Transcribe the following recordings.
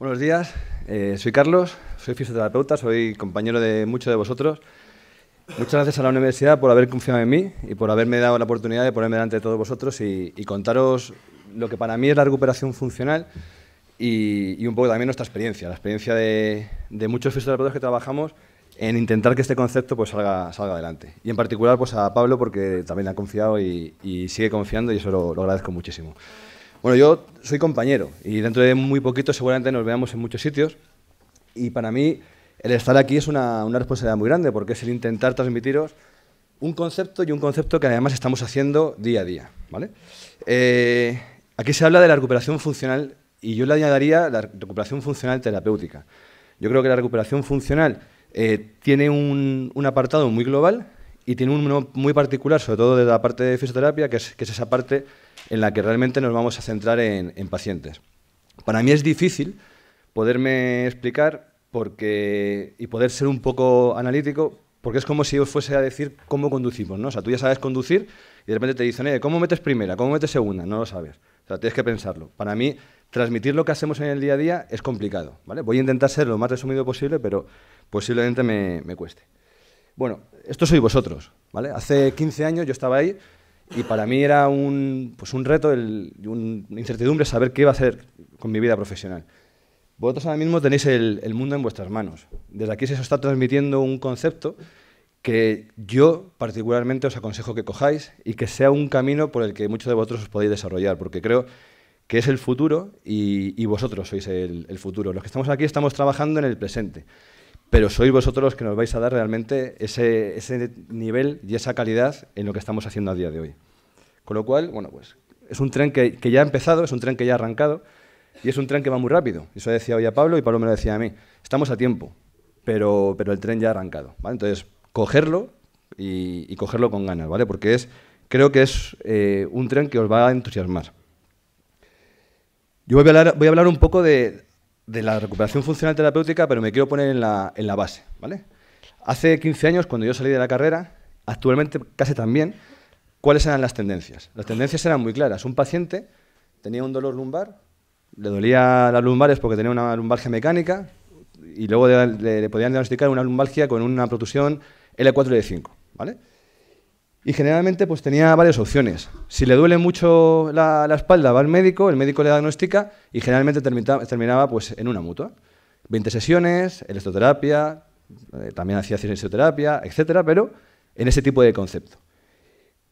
Buenos días, eh, soy Carlos, soy fisioterapeuta, soy compañero de muchos de vosotros. Muchas gracias a la universidad por haber confiado en mí y por haberme dado la oportunidad de ponerme delante de todos vosotros y, contaros lo que para mí es la recuperación funcional y, un poco también nuestra experiencia, la experiencia de, muchos fisioterapeutas que trabajamos en intentar que este concepto pues, salga, salga adelante. Y en particular pues, a Pablo porque también ha confiado y, sigue confiando y eso lo, lo agradezco muchísimo. Bueno, yo soy compañero y dentro de muy poquito seguramente nos veamos en muchos sitios y para mí el estar aquí es una, una responsabilidad muy grande porque es el intentar transmitiros un concepto y un concepto que además estamos haciendo día a día. ¿vale? Eh, aquí se habla de la recuperación funcional y yo le añadiría la recuperación funcional terapéutica. Yo creo que la recuperación funcional eh, tiene un, un apartado muy global y tiene un muy particular, sobre todo de la parte de fisioterapia, que es, esa parte en la que realmente nos vamos a centrar en, pacientes. Para mí es difícil poderme explicar porque, y poder ser un poco analítico, porque es como si yo fuese a decir cómo conducimos, ¿no? O sea, tú ya sabes conducir y de repente te dicen, ¿cómo metes primera? ¿Cómo metes segunda? No lo sabes. O sea, tienes que pensarlo. Para mí, transmitir lo que hacemos en el día a día es complicado, ¿vale? Voy a intentar ser lo más resumido posible, pero posiblemente me cueste. Bueno, esto sois vosotros, Hace 15 años yo estaba ahí y para mí era un, pues un reto, una incertidumbre saber qué iba a hacer con mi vida profesional. Vosotros ahora mismo tenéis el, mundo en vuestras manos. Desde aquí se os está transmitiendo un concepto que yo particularmente os aconsejo que cojáis y que sea un camino por el que muchos de vosotros os podéis desarrollar, porque creo que es el futuro y, vosotros sois el futuro. Los que estamos aquí estamos trabajando en el presente pero sois vosotros los que nos vais a dar realmente ese, nivel y esa calidad en lo que estamos haciendo a día de hoy. Con lo cual, bueno, pues es un tren que, ya ha empezado, es un tren que ya ha arrancado y es un tren que va muy rápido. Eso decía hoy a Pablo y Pablo me lo decía a mí. Estamos a tiempo, pero, pero el tren ya ha arrancado. Entonces, cogerlo y, cogerlo con ganas, ¿vale? Porque es, creo que es eh, un tren que os va a entusiasmar. Yo voy a hablar un poco de, de la recuperación funcional terapéutica, pero me quiero poner en la, base, ¿vale? Hace 15 años, cuando yo salí de la carrera, actualmente casi también, ¿cuáles eran las tendencias? Las tendencias eran muy claras. Un paciente tenía un dolor lumbar, le dolía las lumbares porque tenía una lumbalgia mecánica y luego le, podían diagnosticar una lumbalgia con una protusión L4 y L5, ¿vale? Y generalmente pues tenía varias opciones. Si le duele mucho la, espalda, va al médico, el médico le diagnostica y generalmente terminaba pues, en una mutua. 20 sesiones, electroterapia, eh, también hacía fisioterapia, etcétera, pero en ese tipo de concepto.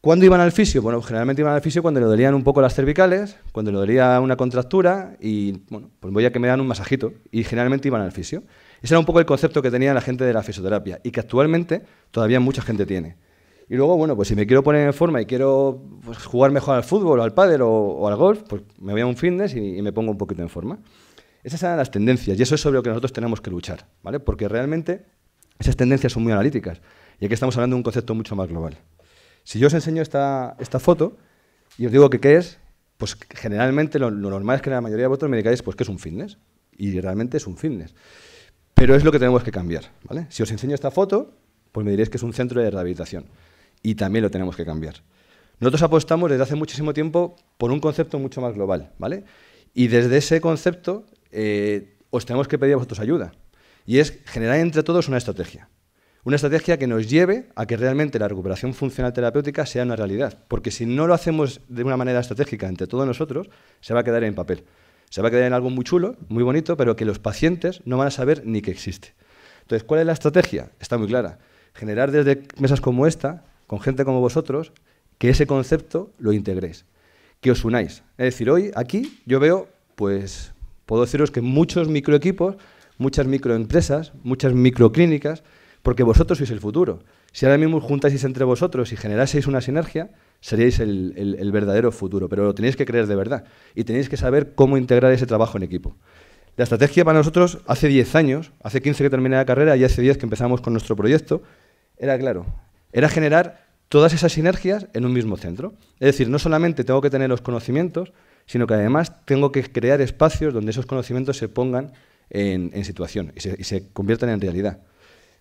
¿Cuándo iban al fisio? Bueno, generalmente iban al fisio cuando le dolían un poco las cervicales, cuando le dolía una contractura y, bueno, pues voy a que me dan un masajito. Y generalmente iban al fisio. Ese era un poco el concepto que tenía la gente de la fisioterapia y que actualmente todavía mucha gente tiene. Y luego, bueno, pues si me quiero poner en forma y quiero pues, jugar mejor al fútbol, o al pádel o, al golf, pues me voy a un fitness y, me pongo un poquito en forma. Esas son las tendencias y eso es sobre lo que nosotros tenemos que luchar, ¿vale? Porque realmente esas tendencias son muy analíticas y aquí estamos hablando de un concepto mucho más global. Si yo os enseño esta, esta foto y os digo que qué es, pues generalmente lo, lo normal es que la mayoría de vosotros me digáis pues que es un fitness y realmente es un fitness. Pero es lo que tenemos que cambiar, ¿vale? Si os enseño esta foto, pues me diréis que es un centro de rehabilitación y también lo tenemos que cambiar. Nosotros apostamos desde hace muchísimo tiempo por un concepto mucho más global, ¿vale? Y desde ese concepto eh, os tenemos que pedir a vosotros ayuda. Y es generar entre todos una estrategia. Una estrategia que nos lleve a que realmente la recuperación funcional terapéutica sea una realidad. Porque si no lo hacemos de una manera estratégica entre todos nosotros, se va a quedar en papel. Se va a quedar en algo muy chulo, muy bonito, pero que los pacientes no van a saber ni que existe. Entonces, ¿cuál es la estrategia? Está muy clara. Generar desde mesas como esta con gente como vosotros, que ese concepto lo integréis, que os unáis. Es decir, hoy aquí yo veo, pues puedo deciros que muchos microequipos, muchas microempresas, muchas microclínicas, porque vosotros sois el futuro. Si ahora mismo juntaseis entre vosotros y generaseis una sinergia, seríais el, verdadero futuro, pero lo tenéis que creer de verdad y tenéis que saber cómo integrar ese trabajo en equipo. La estrategia para nosotros hace 10 años, hace 15 que terminé la carrera y hace 10 que empezamos con nuestro proyecto, era claro, era generar todas esas sinergias en un mismo centro. Es decir, no solamente tengo que tener los conocimientos, sino que además tengo que crear espacios donde esos conocimientos se pongan en, situación y se, conviertan en realidad.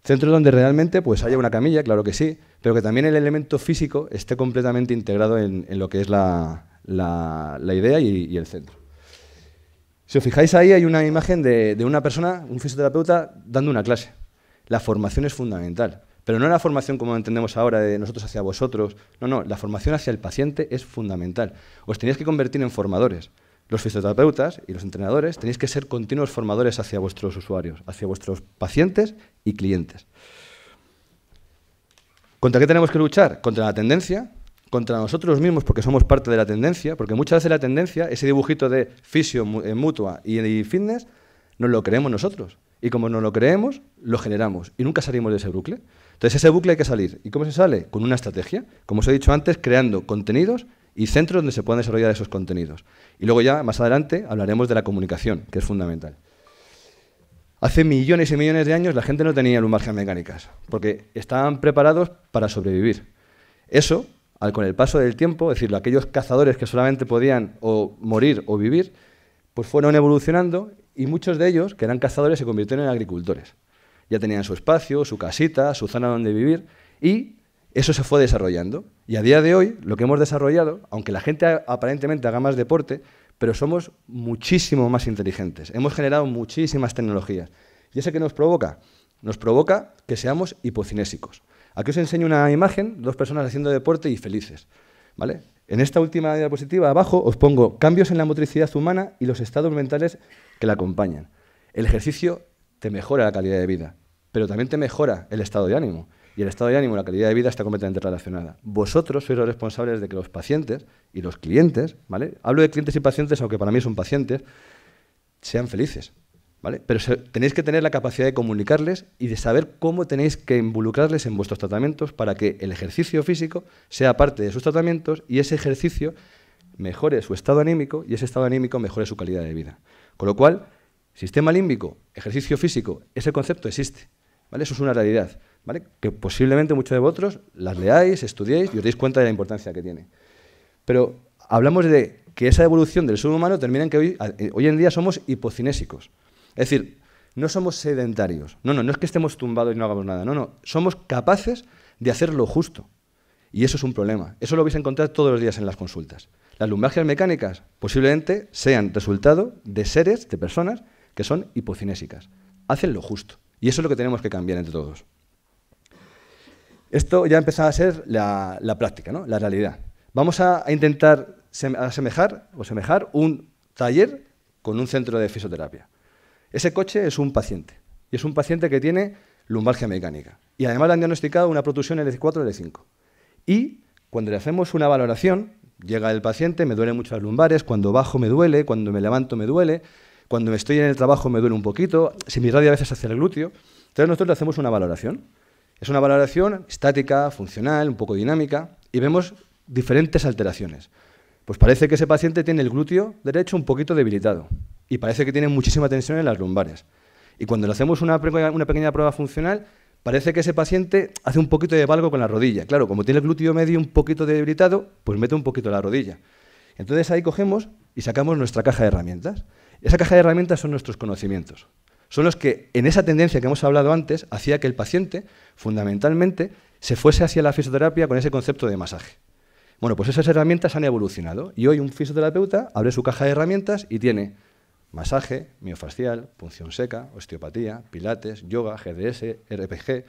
Centros donde realmente pues, haya una camilla, claro que sí, pero que también el elemento físico esté completamente integrado en, lo que es la, idea y, el centro. Si os fijáis ahí hay una imagen de, de una persona, un fisioterapeuta, dando una clase. La formación es fundamental. Pero no la formación como entendemos ahora de nosotros hacia vosotros. No, no, la formación hacia el paciente es fundamental. Os tenéis que convertir en formadores. Los fisioterapeutas y los entrenadores tenéis que ser continuos formadores hacia vuestros usuarios, hacia vuestros pacientes y clientes. ¿Contra qué tenemos que luchar? Contra la tendencia, contra nosotros mismos porque somos parte de la tendencia, porque muchas veces la tendencia, ese dibujito de fisio eh, mutua y fitness, nos lo creemos nosotros. Y como no lo creemos, lo generamos y nunca salimos de ese bucle. Entonces, ese bucle hay que salir. ¿Y cómo se sale? Con una estrategia. Como os he dicho antes, creando contenidos y centros donde se puedan desarrollar esos contenidos. Y luego ya, más adelante, hablaremos de la comunicación, que es fundamental. Hace millones y millones de años la gente no tenía margen mecánicas, porque estaban preparados para sobrevivir. Eso, al, con el paso del tiempo, es decir, aquellos cazadores que solamente podían o morir o vivir, pues fueron evolucionando y muchos de ellos, que eran cazadores, se convirtieron en agricultores. Ya tenían su espacio, su casita, su zona donde vivir y eso se fue desarrollando. Y a día de hoy, lo que hemos desarrollado, aunque la gente aparentemente haga más deporte, pero somos muchísimo más inteligentes. Hemos generado muchísimas tecnologías. ¿Y eso qué nos provoca? Nos provoca que seamos hipocinésicos. Aquí os enseño una imagen, dos personas haciendo deporte y felices. ¿vale? En esta última diapositiva, abajo, os pongo cambios en la motricidad humana y los estados mentales que la acompañan. El ejercicio te mejora la calidad de vida, pero también te mejora el estado de ánimo. Y el estado de ánimo, y la calidad de vida están completamente relacionadas. Vosotros sois los responsables de que los pacientes y los clientes, ¿vale? Hablo de clientes y pacientes, aunque para mí son pacientes, sean felices, ¿vale? Pero tenéis que tener la capacidad de comunicarles y de saber cómo tenéis que involucrarles en vuestros tratamientos para que el ejercicio físico sea parte de sus tratamientos y ese ejercicio mejore su estado anímico y ese estado anímico mejore su calidad de vida. Con lo cual, sistema límbico, ejercicio físico, ese concepto existe. ¿vale? Eso es una realidad. ¿vale? Que posiblemente muchos de vosotros las leáis, estudiéis y os deis cuenta de la importancia que tiene. Pero hablamos de que esa evolución del ser humano termina en que hoy, eh, en día somos hipocinésicos. Es decir, no somos sedentarios. No, no, no es que estemos tumbados y no hagamos nada. No, no. Somos capaces de hacer lo justo. Y eso es un problema. Eso lo vais a encontrar todos los días en las consultas. Las lumbalgias mecánicas posiblemente sean resultado de seres, de personas, que son hipocinésicas. Hacen lo justo. Y eso es lo que tenemos que cambiar entre todos. Esto ya empezaba a ser la, práctica, ¿no? la realidad. Vamos a, intentar asemejar o un taller con un centro de fisioterapia. Ese coche es un paciente. Y es un paciente que tiene lumbalgia mecánica. Y además le han diagnosticado una protusión L4-L5. Y cuando le hacemos una valoración, llega el paciente, me duele mucho las lumbares, cuando bajo me duele, cuando me levanto me duele, cuando me estoy en el trabajo me duele un poquito, se me irradia a veces hacia el glúteo. Entonces nosotros le hacemos una valoración. Es una valoración estática, funcional, un poco dinámica, y vemos diferentes alteraciones. Pues parece que ese paciente tiene el glúteo derecho un poquito debilitado y parece que tiene muchísima tensión en las lumbares. Y cuando le hacemos una pequeña prueba funcional, parece que ese paciente hace un poquito de valgo con la rodilla. Claro, como tiene el glúteo medio un poquito debilitado, pues mete un poquito la rodilla. Entonces ahí cogemos y sacamos nuestra caja de herramientas. Esa caja de herramientas son nuestros conocimientos. Son los que, en esa tendencia que hemos hablado antes, hacía que el paciente, fundamentalmente, se fuese hacia la fisioterapia con ese concepto de masaje. Bueno, pues esas herramientas han evolucionado y hoy un fisioterapeuta abre su caja de herramientas y tiene masaje, miofascial, punción seca, osteopatía, pilates, yoga, GDS, RPG,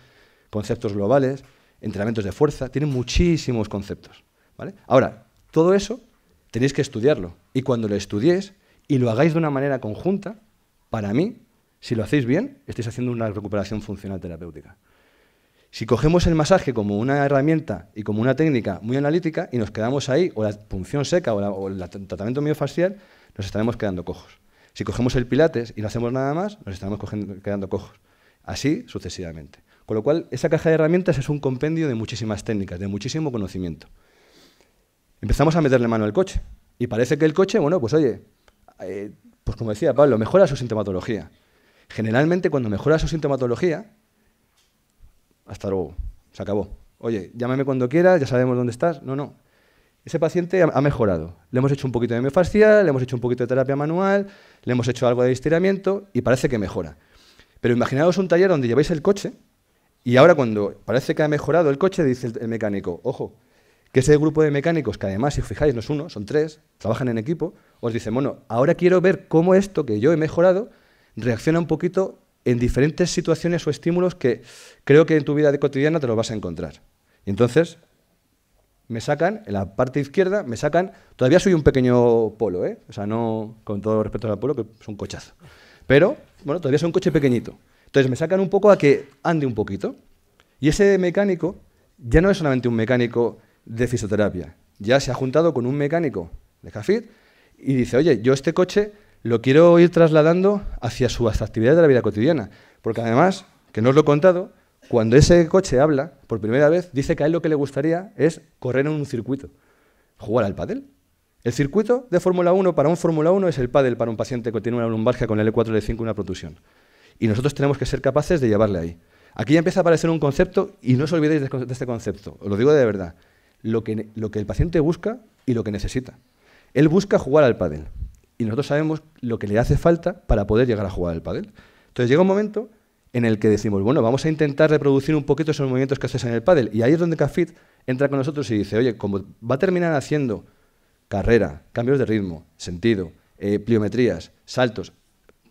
conceptos globales, entrenamientos de fuerza, tiene muchísimos conceptos. ¿vale? Ahora, todo eso tenéis que estudiarlo y cuando lo estudiéis y lo hagáis de una manera conjunta, para mí, si lo hacéis bien, estáis haciendo una recuperación funcional terapéutica. Si cogemos el masaje como una herramienta y como una técnica muy analítica y nos quedamos ahí, o la punción seca o el tratamiento miofascial, nos estaremos quedando cojos. Si cogemos el pilates y no hacemos nada más, nos estamos quedando cojos. Así sucesivamente. Con lo cual, esa caja de herramientas es un compendio de muchísimas técnicas, de muchísimo conocimiento. Empezamos a meterle mano al coche. Y parece que el coche, bueno, pues oye, eh, pues como decía Pablo, mejora su sintomatología. Generalmente cuando mejora su sintomatología, hasta luego, se acabó. Oye, llámame cuando quieras, ya sabemos dónde estás. No, no. Ese paciente ha mejorado. Le hemos hecho un poquito de miofascial, le hemos hecho un poquito de terapia manual, le hemos hecho algo de estiramiento y parece que mejora. Pero imaginaos un taller donde lleváis el coche y ahora cuando parece que ha mejorado el coche, dice el mecánico, ojo, que ese grupo de mecánicos, que además, si os fijáis, no es uno, son tres, trabajan en equipo, os dice, bueno, ahora quiero ver cómo esto que yo he mejorado reacciona un poquito en diferentes situaciones o estímulos que creo que en tu vida cotidiana te lo vas a encontrar. entonces me sacan, en la parte izquierda, me sacan, todavía soy un pequeño polo, ¿eh? o sea, no con todo respeto al polo, que es un cochazo, pero bueno, todavía soy un coche pequeñito. Entonces me sacan un poco a que ande un poquito. Y ese mecánico ya no es solamente un mecánico de fisioterapia, ya se ha juntado con un mecánico de Cafit y dice, oye, yo este coche lo quiero ir trasladando hacia su actividades de la vida cotidiana, porque además, que no os lo he contado, cuando ese coche habla, por primera vez, dice que a él lo que le gustaría es correr en un circuito, jugar al pádel. El circuito de Fórmula 1 para un Fórmula 1 es el pádel para un paciente que tiene una lumbargia con L4, e L5, e una protusión. Y nosotros tenemos que ser capaces de llevarle ahí. Aquí ya empieza a aparecer un concepto y no os olvidéis de este concepto, os lo digo de verdad. Lo que, lo que el paciente busca y lo que necesita. Él busca jugar al pádel y nosotros sabemos lo que le hace falta para poder llegar a jugar al pádel. Entonces llega un momento en el que decimos, bueno, vamos a intentar reproducir un poquito esos movimientos que haces en el pádel. Y ahí es donde Cafit entra con nosotros y dice, oye, como va a terminar haciendo carrera, cambios de ritmo, sentido, eh, pliometrías, saltos,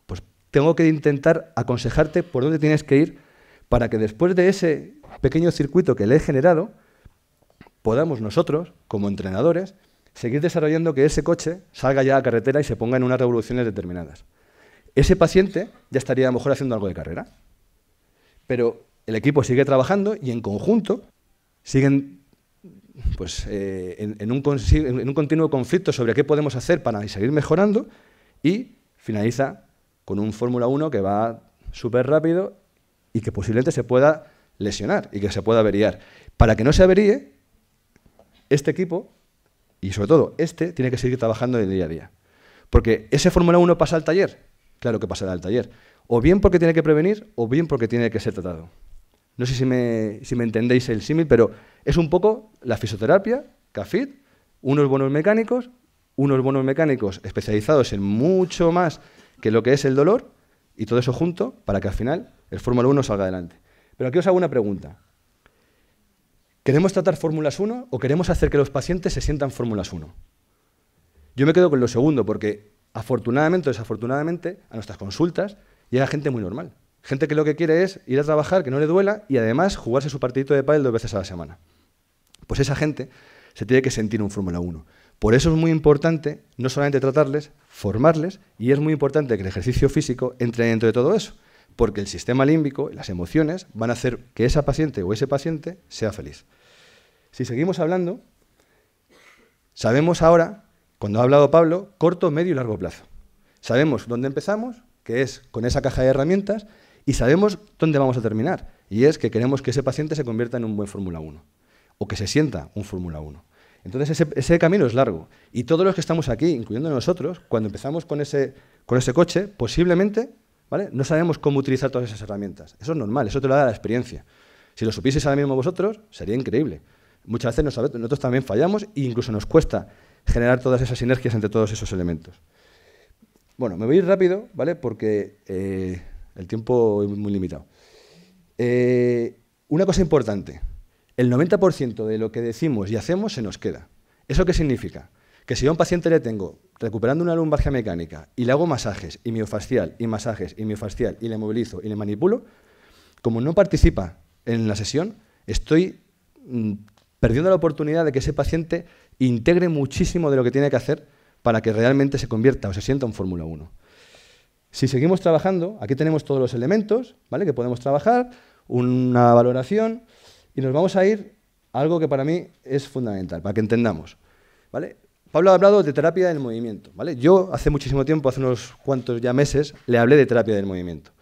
pues tengo que intentar aconsejarte por dónde tienes que ir para que después de ese pequeño circuito que le he generado, podamos nosotros, como entrenadores, seguir desarrollando que ese coche salga ya a carretera y se ponga en unas revoluciones determinadas. Ese paciente ya estaría a lo mejor haciendo algo de carrera. Pero el equipo sigue trabajando y en conjunto siguen pues, eh, en, un, continuo conflicto sobre qué podemos hacer para seguir mejorando y finaliza con un Fórmula 1 que va súper rápido y que posiblemente se pueda lesionar y que se pueda averiar. Para que no se averíe, este equipo, y sobre todo este, tiene que seguir trabajando el día a día. Porque ese Fórmula 1 pasa al taller. Claro que pasará al taller o bien porque tiene que prevenir o bien porque tiene que ser tratado. No sé si me, entendéis el símil, pero es un poco la fisioterapia, CAFIT, unos buenos mecánicos, unos buenos mecánicos especializados en mucho más que lo que es el dolor y todo eso junto para que al final el Fórmula 1 salga adelante. Pero aquí os hago una pregunta. ¿Queremos tratar Fórmulas 1 o queremos hacer que los pacientes se sientan Fórmulas 1? Yo me quedo con lo segundo porque afortunadamente o desafortunadamente a nuestras consultas y era gente muy normal. Gente que lo que quiere es ir a trabajar, que no le duela y además jugarse su partidito de pádel dos veces a la semana. Pues esa gente se tiene que sentir un Fórmula 1. Por eso es muy importante no solamente tratarles, formarles y es muy importante que el ejercicio físico entre dentro de todo eso, porque el sistema límbico, las emociones, van a hacer que esa paciente o ese paciente sea feliz. Si seguimos hablando, sabemos ahora, cuando ha hablado Pablo, corto, medio y largo plazo. Sabemos dónde empezamos, que es con esa caja de herramientas, y sabemos dónde vamos a terminar, y es que queremos que ese paciente se convierta en un buen Fórmula 1, o que se sienta un Fórmula 1. Entonces ese, camino es largo, y todos los que estamos aquí, incluyendo nosotros, cuando empezamos con ese, con ese coche, posiblemente ¿vale? no sabemos cómo utilizar todas esas herramientas. Eso es normal, eso te lo da la experiencia. Si lo supieseis ahora mismo vosotros, sería increíble. Muchas veces nosotros también fallamos e incluso nos cuesta generar todas esas sinergias entre todos esos elementos. Bueno, me voy a ir rápido, ¿vale? Porque eh, el tiempo es muy limitado. Eh, una cosa importante, el 90% de lo que decimos y hacemos se nos queda. ¿Eso qué significa? Que si yo a un paciente le tengo recuperando una lumbargia mecánica y le hago masajes y miofascial y masajes y miofascial y le movilizo y le manipulo, como no participa en la sesión, estoy mm, perdiendo la oportunidad de que ese paciente integre muchísimo de lo que tiene que hacer para que realmente se convierta o se sienta en Fórmula 1. Si seguimos trabajando, aquí tenemos todos los elementos ¿vale? que podemos trabajar, una valoración, y nos vamos a ir a algo que para mí es fundamental, para que entendamos. ¿vale? Pablo ha hablado de terapia del movimiento. ¿vale? Yo hace muchísimo tiempo, hace unos cuantos ya meses, le hablé de terapia del movimiento.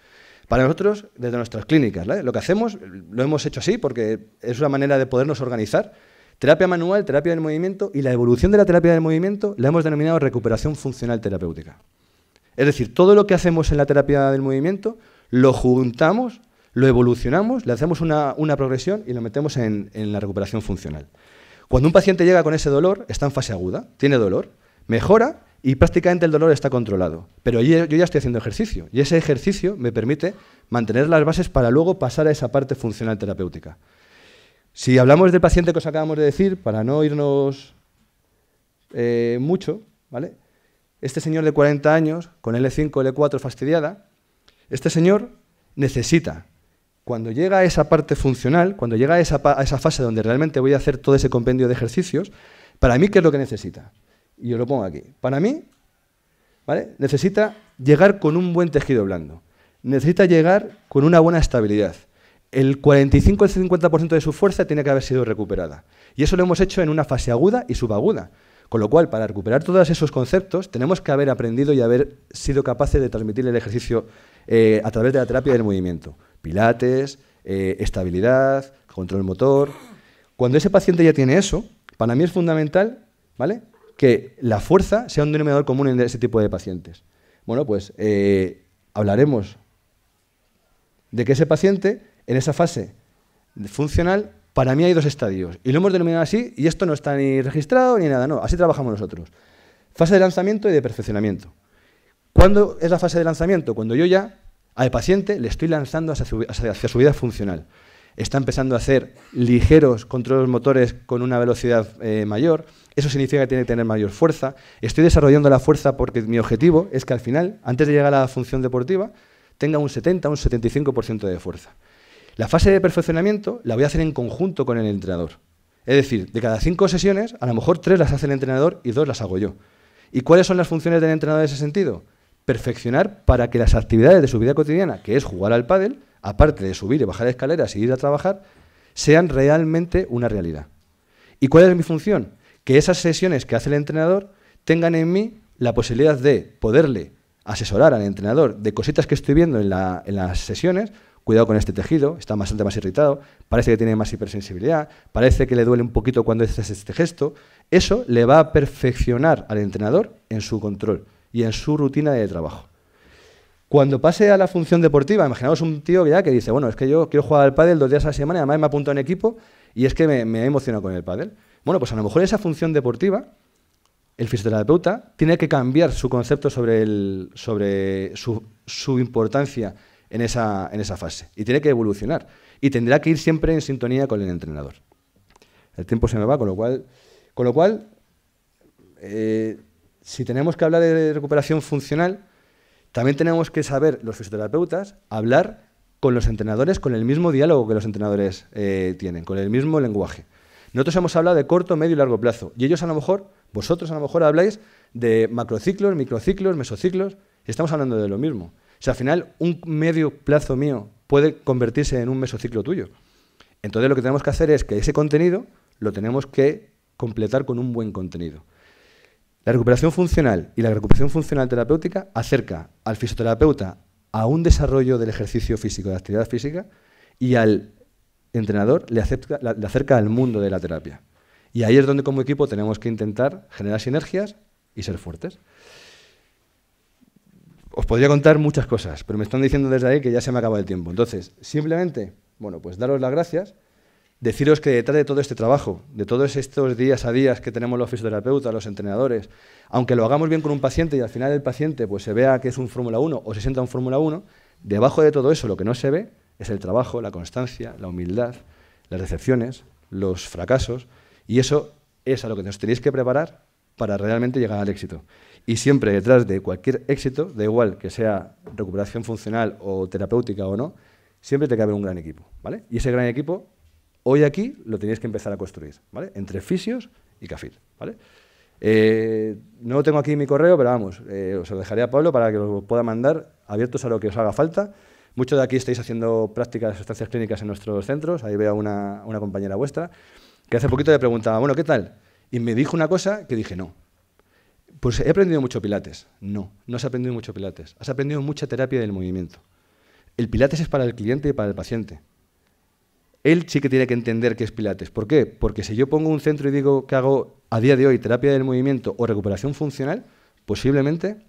Para nosotros, desde nuestras clínicas, ¿vale? lo que hacemos, lo hemos hecho así porque es una manera de podernos organizar Terapia manual, terapia del movimiento y la evolución de la terapia del movimiento la hemos denominado recuperación funcional terapéutica. Es decir, todo lo que hacemos en la terapia del movimiento lo juntamos, lo evolucionamos, le hacemos una, progresión y lo metemos en, en la recuperación funcional. Cuando un paciente llega con ese dolor, está en fase aguda, tiene dolor, mejora y prácticamente el dolor está controlado. Pero yo, ya estoy haciendo ejercicio y ese ejercicio me permite mantener las bases para luego pasar a esa parte funcional terapéutica. Si hablamos del paciente que os acabamos de decir, para no irnos eh, mucho, ¿vale? Este señor de 40 años, con L5, L4 fastidiada, este señor necesita, cuando llega a esa parte funcional, cuando llega a esa, fase donde realmente voy a hacer todo ese compendio de ejercicios, para mí, ¿qué es lo que necesita? Y yo lo pongo aquí. Para mí, ¿vale? Necesita llegar con un buen tejido blando. Necesita llegar con una buena estabilidad el 45 el 50% de su fuerza tiene que haber sido recuperada. Y eso lo hemos hecho en una fase aguda y subaguda. Con lo cual, para recuperar todos esos conceptos, tenemos que haber aprendido y haber sido capaces de transmitir el ejercicio eh, a través de la terapia del movimiento. Pilates, eh, estabilidad, control motor. Cuando ese paciente ya tiene eso, para mí es fundamental ¿vale? que la fuerza sea un denominador común en ese tipo de pacientes. Bueno, pues eh, hablaremos de que ese paciente en esa fase funcional, para mí hay dos estadios. Y lo hemos denominado así, y esto no está ni registrado ni nada, no, así trabajamos nosotros. Fase de lanzamiento y de perfeccionamiento. ¿Cuándo es la fase de lanzamiento? Cuando yo ya al paciente le estoy lanzando hacia su, vida funcional. Está empezando a hacer ligeros controles motores con una velocidad eh, mayor. Eso significa que tiene que tener mayor fuerza. Estoy desarrollando la fuerza porque mi objetivo es que al final, antes de llegar a la función deportiva, tenga un 70, un 75% de fuerza. La fase de perfeccionamiento la voy a hacer en conjunto con el entrenador. Es decir, de cada cinco sesiones, a lo mejor tres las hace el entrenador y dos las hago yo. ¿Y cuáles son las funciones del entrenador en ese sentido? Perfeccionar para que las actividades de su vida cotidiana, que es jugar al pádel, aparte de subir y bajar escaleras y ir a trabajar, sean realmente una realidad. ¿Y cuál es mi función? Que esas sesiones que hace el entrenador tengan en mí la posibilidad de poderle asesorar al entrenador de cositas que estoy viendo en, en las sesiones cuidado con este tejido, está bastante más irritado, parece que tiene más hipersensibilidad, parece que le duele un poquito cuando haces este gesto. Eso le va a perfeccionar al entrenador en su control y en su rutina de trabajo. Cuando pase a la función deportiva, imaginaos un tío que dice, bueno, es que yo quiero jugar al pádel dos días a la semana, y además me apunto en equipo y es que me, me con el pádel. Bueno, pues a lo mejor esa función deportiva, el fisioterapeuta tiene que cambiar su concepto sobre, el, sobre su, su importancia en esa, fase. Y tiene que evolucionar. Y tendrá que ir siempre en sintonía con el entrenador. El tiempo se me va, con lo cual, con lo cual eh, si tenemos que hablar de recuperación funcional, también tenemos que saber, los fisioterapeutas, hablar con los entrenadores con el mismo diálogo que los entrenadores eh, tienen, con el mismo lenguaje. Nosotros hemos hablado de corto, medio y largo plazo. Y ellos a lo mejor, vosotros a lo mejor habláis de macrociclos, microciclos, mesociclos. Y estamos hablando de lo mismo sea, al final, un medio plazo mío puede convertirse en un mesociclo tuyo. Entonces, lo que tenemos que hacer es que ese contenido lo tenemos que completar con un buen contenido. La recuperación funcional y la recuperación funcional terapéutica acerca al fisioterapeuta a un desarrollo del ejercicio físico, de actividad física, y al entrenador le le acerca al mundo de la terapia. Y ahí es donde como equipo tenemos que intentar generar sinergias y ser fuertes os podría contar muchas cosas, pero me están diciendo desde ahí que ya se me acaba el tiempo. Entonces, simplemente, bueno, pues daros las gracias, deciros que detrás de todo este trabajo, de todos estos días a días que tenemos los fisioterapeutas, los entrenadores, aunque lo hagamos bien con un paciente y al final el paciente pues se vea que es un Fórmula 1 o se sienta un Fórmula 1, debajo de todo eso lo que no se ve es el trabajo, la constancia, la humildad, las decepciones, los fracasos, y eso es a lo que nos tenéis que preparar para realmente llegar al éxito. Y siempre detrás de cualquier éxito, da igual que sea recuperación funcional o terapéutica o no, siempre te cabe un gran equipo, ¿vale? Y ese gran equipo, hoy aquí, lo tenéis que empezar a construir, ¿vale? Entre fisios y cafil. ¿vale? Eh, no tengo aquí mi correo, pero vamos, eh, os lo dejaré a Pablo para que os pueda mandar, abiertos a lo que os haga falta. Muchos de aquí estáis haciendo prácticas de sustancias clínicas en nuestros centros, ahí veo a una compañera vuestra, que hace poquito le preguntaba, bueno, ¿qué tal? Y me dijo una cosa que dije, no, pues he aprendido mucho pilates. No, no has aprendido mucho pilates. Has aprendido mucha terapia del movimiento. El pilates es para el cliente y para el paciente. Él sí que tiene que entender qué es pilates. ¿Por qué? Porque si yo pongo un centro y digo que hago a día de hoy terapia del movimiento o recuperación funcional, posiblemente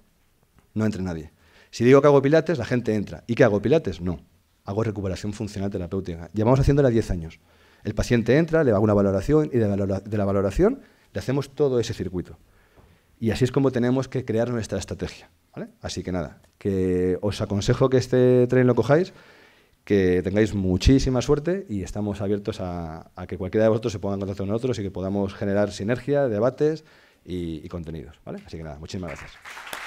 no entre nadie. Si digo que hago pilates, la gente entra. ¿Y qué hago pilates? No. Hago recuperación funcional terapéutica. Llevamos haciéndola 10 años. El paciente entra, le hago una valoración y de, la valoración le hacemos todo ese circuito. Y así es como tenemos que crear nuestra estrategia. Así que nada, que os aconsejo que este tren lo cojáis, que tengáis muchísima suerte y estamos abiertos a, que cualquiera de vosotros se ponga en contacto con nosotros y que podamos generar sinergia, debates y, y contenidos. ¿vale? Así que nada, muchísimas gracias.